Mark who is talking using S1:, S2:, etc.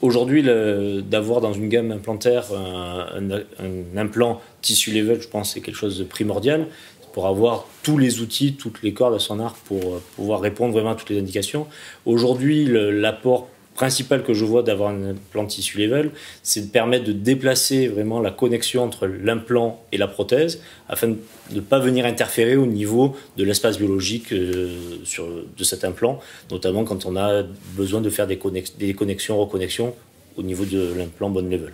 S1: Aujourd'hui, d'avoir dans une gamme implantaire un, implant tissu level, je pense, c'est quelque chose de primordial pour avoir tous les outils, toutes les cordes à son arc pour euh, pouvoir répondre vraiment à toutes les indications. Aujourd'hui, l'apport principal que je vois d'avoir un implant tissu level, c'est de permettre de déplacer vraiment la connexion entre l'implant et la prothèse afin de ne pas venir interférer au niveau de l'espace biologique euh, sur, de cet implant, notamment quand on a besoin de faire des, connexions, des connexions, reconnexions au niveau de l'implant bonne level.